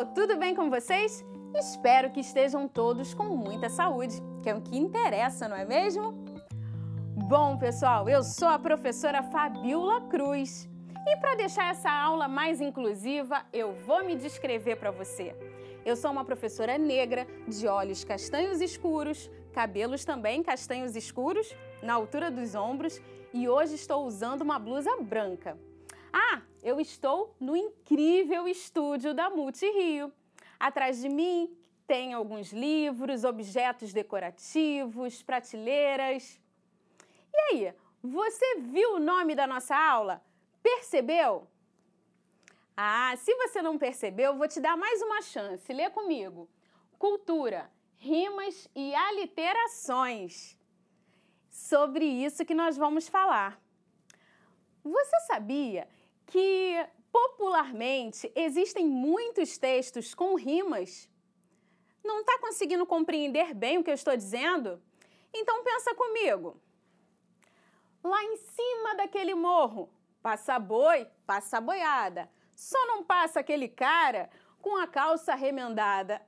pessoal, tudo bem com vocês? Espero que estejam todos com muita saúde, que é o que interessa, não é mesmo? Bom, pessoal, eu sou a professora Fabiola Cruz. E para deixar essa aula mais inclusiva, eu vou me descrever para você. Eu sou uma professora negra, de olhos castanhos escuros, cabelos também castanhos escuros, na altura dos ombros, e hoje estou usando uma blusa branca. Ah, eu estou no incrível estúdio da Multirio. Atrás de mim tem alguns livros, objetos decorativos, prateleiras. E aí, você viu o nome da nossa aula? Percebeu? Ah, se você não percebeu, vou te dar mais uma chance. Lê comigo. Cultura, rimas e aliterações. Sobre isso que nós vamos falar. Você sabia que popularmente existem muitos textos com rimas. Não está conseguindo compreender bem o que eu estou dizendo? Então pensa comigo. Lá em cima daquele morro, passa boi, passa boiada. Só não passa aquele cara com a calça remendada.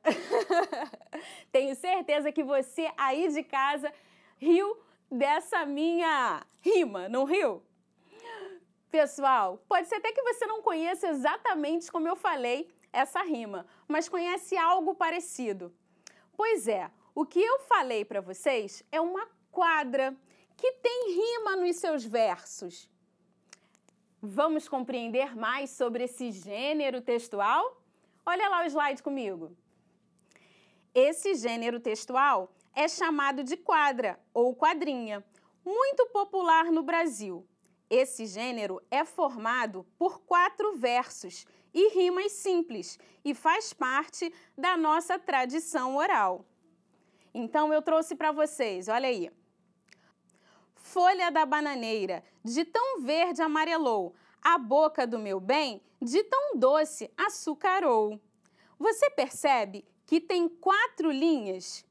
Tenho certeza que você aí de casa riu dessa minha rima, não riu? Pessoal, pode ser até que você não conheça exatamente como eu falei essa rima, mas conhece algo parecido. Pois é, o que eu falei para vocês é uma quadra que tem rima nos seus versos. Vamos compreender mais sobre esse gênero textual? Olha lá o slide comigo. Esse gênero textual é chamado de quadra ou quadrinha, muito popular no Brasil esse gênero é formado por quatro versos e rimas simples e faz parte da nossa tradição oral. Então eu trouxe para vocês, olha aí. Folha da bananeira, de tão verde amarelou, a boca do meu bem, de tão doce açucarou. Você percebe que tem quatro linhas?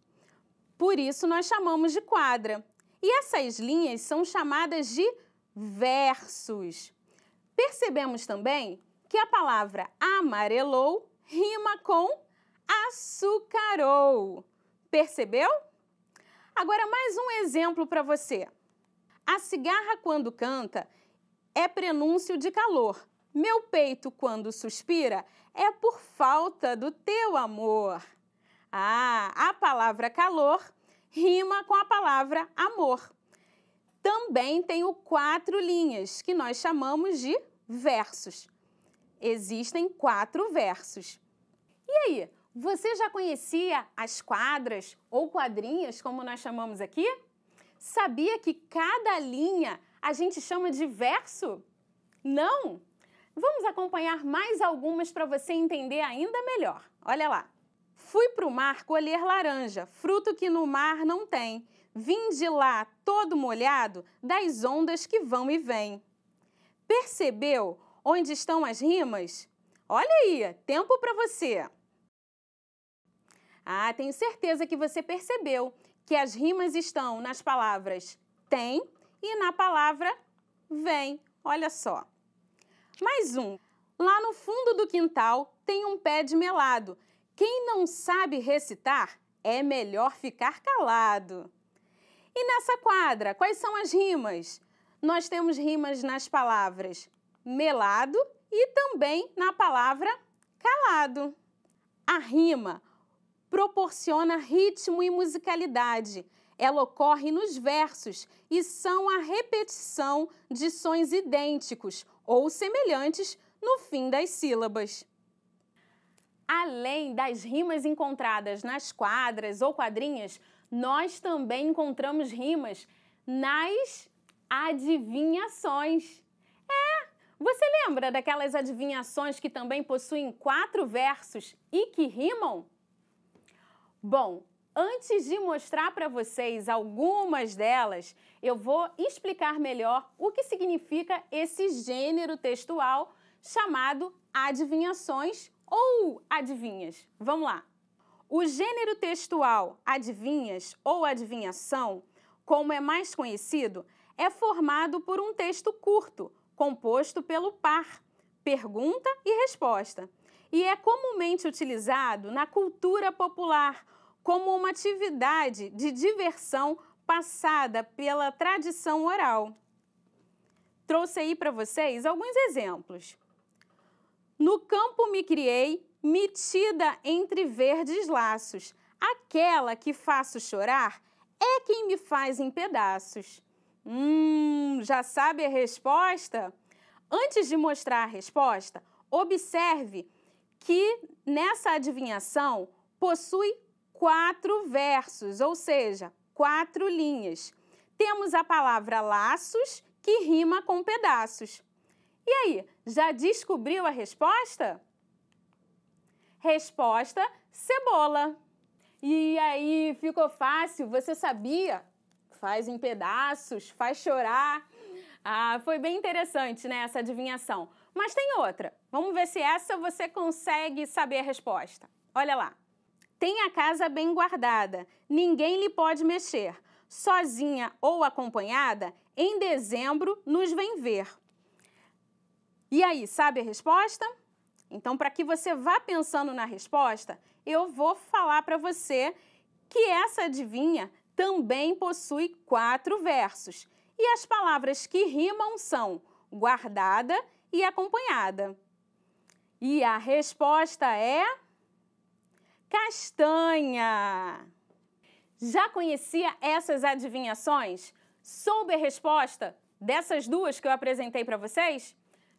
Por isso nós chamamos de quadra. E essas linhas são chamadas de versos. Percebemos também que a palavra amarelou rima com açucarou. Percebeu? Agora, mais um exemplo para você. A cigarra, quando canta, é prenúncio de calor. Meu peito, quando suspira, é por falta do teu amor. Ah, a palavra calor rima com a palavra amor também tenho quatro linhas, que nós chamamos de versos. Existem quatro versos. E aí, você já conhecia as quadras ou quadrinhas, como nós chamamos aqui? Sabia que cada linha a gente chama de verso? Não? Vamos acompanhar mais algumas para você entender ainda melhor. Olha lá. Fui para o mar colher laranja, fruto que no mar não tem. Vinde lá, todo molhado, das ondas que vão e vêm. Percebeu onde estão as rimas? Olha aí, tempo para você. Ah, tenho certeza que você percebeu que as rimas estão nas palavras tem e na palavra vem. Olha só. Mais um. Lá no fundo do quintal tem um pé de melado. Quem não sabe recitar é melhor ficar calado. E nessa quadra, quais são as rimas? Nós temos rimas nas palavras melado e também na palavra calado. A rima proporciona ritmo e musicalidade. Ela ocorre nos versos e são a repetição de sons idênticos ou semelhantes no fim das sílabas. Além das rimas encontradas nas quadras ou quadrinhas, nós também encontramos rimas nas adivinhações. É, você lembra daquelas adivinhações que também possuem quatro versos e que rimam? Bom, antes de mostrar para vocês algumas delas, eu vou explicar melhor o que significa esse gênero textual chamado adivinhações ou adivinhas. Vamos lá! O gênero textual adivinhas ou adivinhação, como é mais conhecido, é formado por um texto curto, composto pelo par, pergunta e resposta, e é comumente utilizado na cultura popular como uma atividade de diversão passada pela tradição oral. Trouxe aí para vocês alguns exemplos. No campo me criei, metida entre verdes laços. Aquela que faço chorar é quem me faz em pedaços. Hum, já sabe a resposta? Antes de mostrar a resposta, observe que nessa adivinhação possui quatro versos, ou seja, quatro linhas. Temos a palavra laços, que rima com pedaços. E aí, já descobriu a resposta? Resposta: cebola. E aí, ficou fácil? Você sabia? Faz em pedaços, faz chorar. Ah, foi bem interessante, né, essa adivinhação. Mas tem outra. Vamos ver se essa você consegue saber a resposta. Olha lá. Tem a casa bem guardada, ninguém lhe pode mexer. Sozinha ou acompanhada, em dezembro nos vem ver. E aí, sabe a resposta? Então, para que você vá pensando na resposta, eu vou falar para você que essa adivinha também possui quatro versos. E as palavras que rimam são guardada e acompanhada. E a resposta é castanha. Já conhecia essas adivinhações? Soube a resposta dessas duas que eu apresentei para vocês?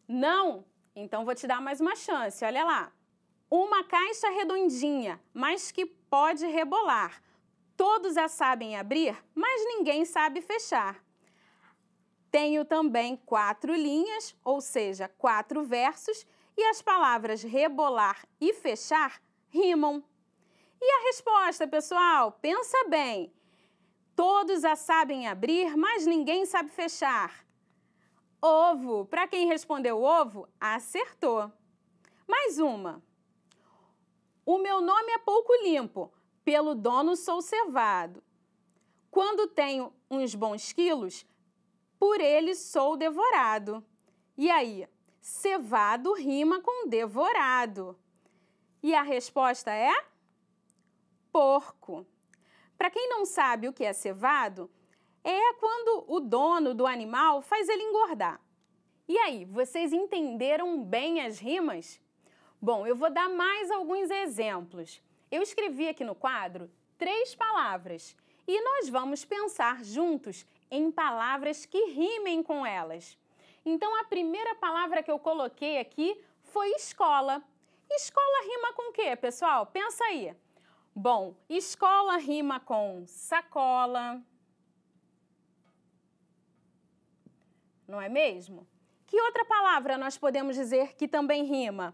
Não? Então vou te dar mais uma chance, olha lá. Uma caixa redondinha, mas que pode rebolar. Todos a sabem abrir, mas ninguém sabe fechar. Tenho também quatro linhas, ou seja, quatro versos, e as palavras rebolar e fechar rimam. E a resposta, pessoal? Pensa bem. Todos a sabem abrir, mas ninguém sabe fechar. Ovo. Para quem respondeu ovo, acertou. Mais uma. O meu nome é pouco limpo, pelo dono sou cevado. Quando tenho uns bons quilos, por ele sou devorado. E aí, cevado rima com devorado. E a resposta é porco. Para quem não sabe o que é cevado, é quando o dono do animal faz ele engordar. E aí, vocês entenderam bem as rimas? Bom, eu vou dar mais alguns exemplos. Eu escrevi aqui no quadro três palavras e nós vamos pensar juntos em palavras que rimem com elas. Então, a primeira palavra que eu coloquei aqui foi escola. Escola rima com o quê, pessoal? Pensa aí. Bom, escola rima com sacola, não é mesmo? Que outra palavra nós podemos dizer que também rima?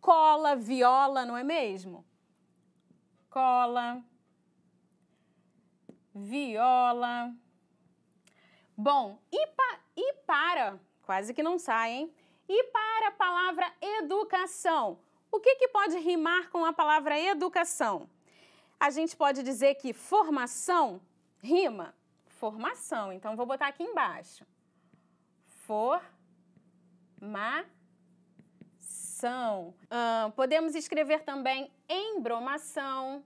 Cola, viola, não é mesmo? Cola, viola. Bom, e, pa, e para, quase que não sai, hein? E para a palavra educação, o que, que pode rimar com a palavra educação? A gente pode dizer que formação rima. Formação, então vou botar aqui embaixo. Formação. Ah, podemos escrever também embromação.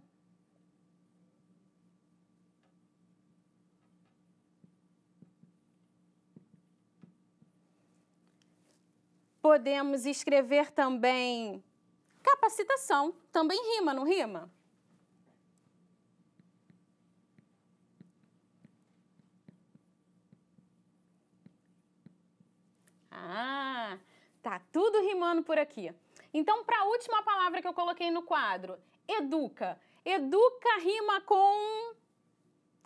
Podemos escrever também capacitação. Também rima, não rima? Tá tudo rimando por aqui. Então, para a última palavra que eu coloquei no quadro, educa. Educa rima com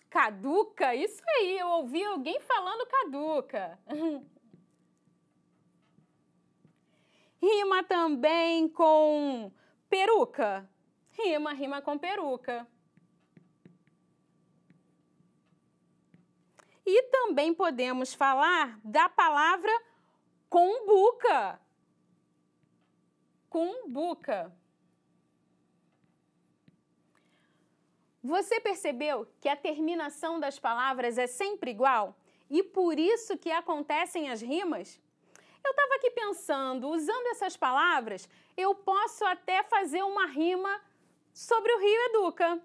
caduca. Isso aí, eu ouvi alguém falando caduca. rima também com peruca. Rima, rima com peruca. E também podemos falar da palavra Cumbuca. Cumbuca. Você percebeu que a terminação das palavras é sempre igual? E por isso que acontecem as rimas? Eu estava aqui pensando, usando essas palavras, eu posso até fazer uma rima sobre o Rio Educa.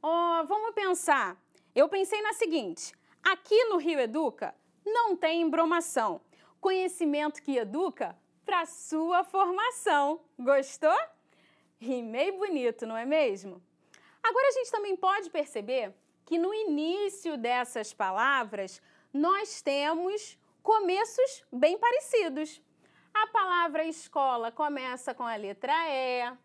Oh, vamos pensar. Eu pensei na seguinte: aqui no Rio Educa não tem embromação, Conhecimento que educa para sua formação. Gostou? Rimei bonito, não é mesmo? Agora a gente também pode perceber que no início dessas palavras nós temos começos bem parecidos. A palavra escola começa com a letra E.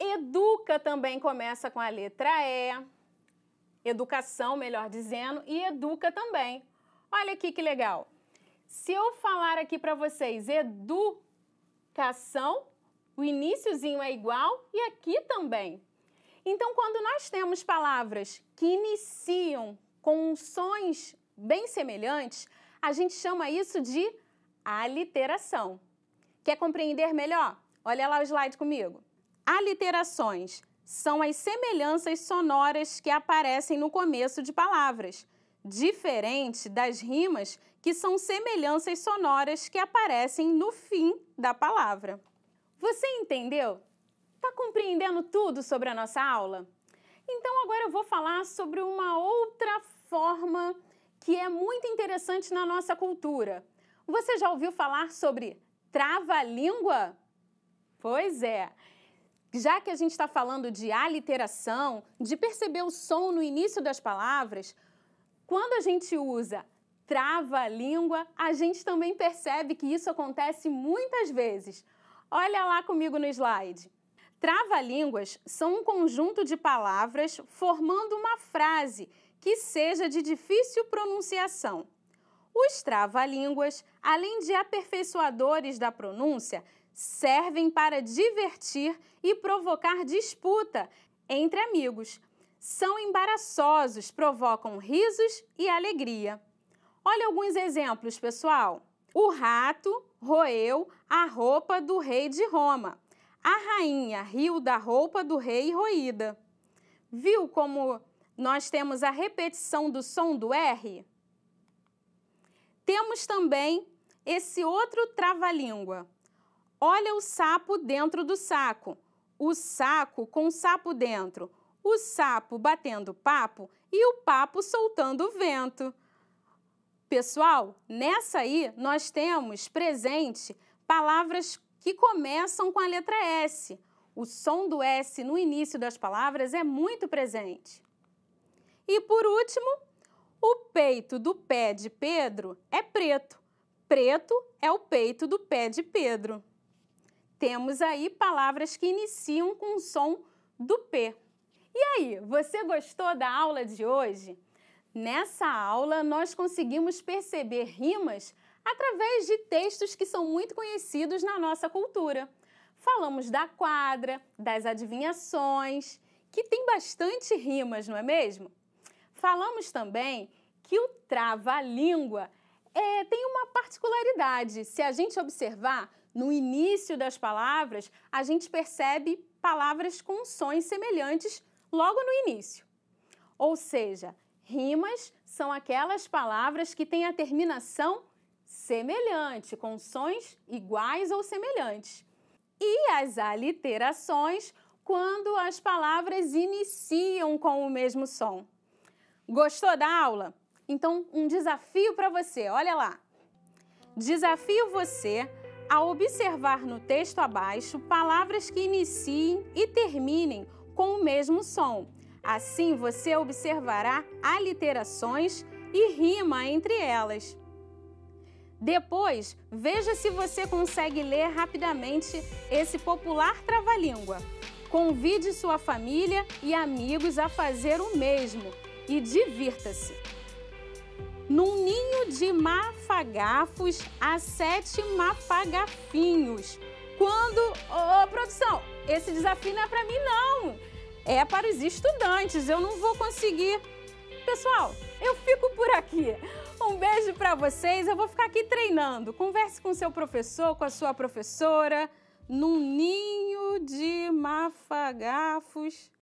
Educa também começa com a letra E. Educação, melhor dizendo, e educa também. Olha aqui que legal. Se eu falar aqui para vocês educação, o iníciozinho é igual e aqui também. Então, quando nós temos palavras que iniciam com sons bem semelhantes, a gente chama isso de aliteração. Quer compreender melhor? Olha lá o slide comigo. Aliterações são as semelhanças sonoras que aparecem no começo de palavras, diferente das rimas que são semelhanças sonoras que aparecem no fim da palavra. Você entendeu? Está compreendendo tudo sobre a nossa aula? Então agora eu vou falar sobre uma outra forma que é muito interessante na nossa cultura. Você já ouviu falar sobre trava-língua? Pois é. Já que a gente está falando de aliteração, de perceber o som no início das palavras, quando a gente usa trava a língua, a gente também percebe que isso acontece muitas vezes. Olha lá comigo no slide. Trava-línguas são um conjunto de palavras formando uma frase que seja de difícil pronunciação. Os trava-línguas, além de aperfeiçoadores da pronúncia, servem para divertir e provocar disputa entre amigos. São embaraçosos, provocam risos e alegria. Olha alguns exemplos, pessoal. O rato roeu a roupa do rei de Roma. A rainha riu da roupa do rei roída. Viu como nós temos a repetição do som do R? Temos também esse outro trava-língua. Olha o sapo dentro do saco. O saco com o sapo dentro. O sapo batendo papo e o papo soltando o vento. Pessoal, nessa aí nós temos presente palavras que começam com a letra S. O som do S no início das palavras é muito presente. E por último, o peito do pé de Pedro é preto. Preto é o peito do pé de Pedro. Temos aí palavras que iniciam com o som do P. E aí, você gostou da aula de hoje? Nessa aula, nós conseguimos perceber rimas através de textos que são muito conhecidos na nossa cultura. Falamos da quadra, das adivinhações, que tem bastante rimas, não é mesmo? Falamos também que o trava-língua é, tem uma particularidade. Se a gente observar no início das palavras, a gente percebe palavras com sons semelhantes logo no início. Ou seja, Rimas são aquelas palavras que têm a terminação semelhante, com sons iguais ou semelhantes. E as aliterações, quando as palavras iniciam com o mesmo som. Gostou da aula? Então, um desafio para você, olha lá. Desafio você a observar no texto abaixo palavras que iniciem e terminem com o mesmo som Assim você observará aliterações e rima entre elas. Depois, veja se você consegue ler rapidamente esse popular trava-língua. Convide sua família e amigos a fazer o mesmo e divirta-se. Num ninho de mafagafos há sete mafagafinhos. Quando. Ô, oh, produção, esse desafio não é pra mim, não! é para os estudantes. Eu não vou conseguir. Pessoal, eu fico por aqui. Um beijo para vocês. Eu vou ficar aqui treinando. Converse com seu professor, com a sua professora, num ninho de mafagafos.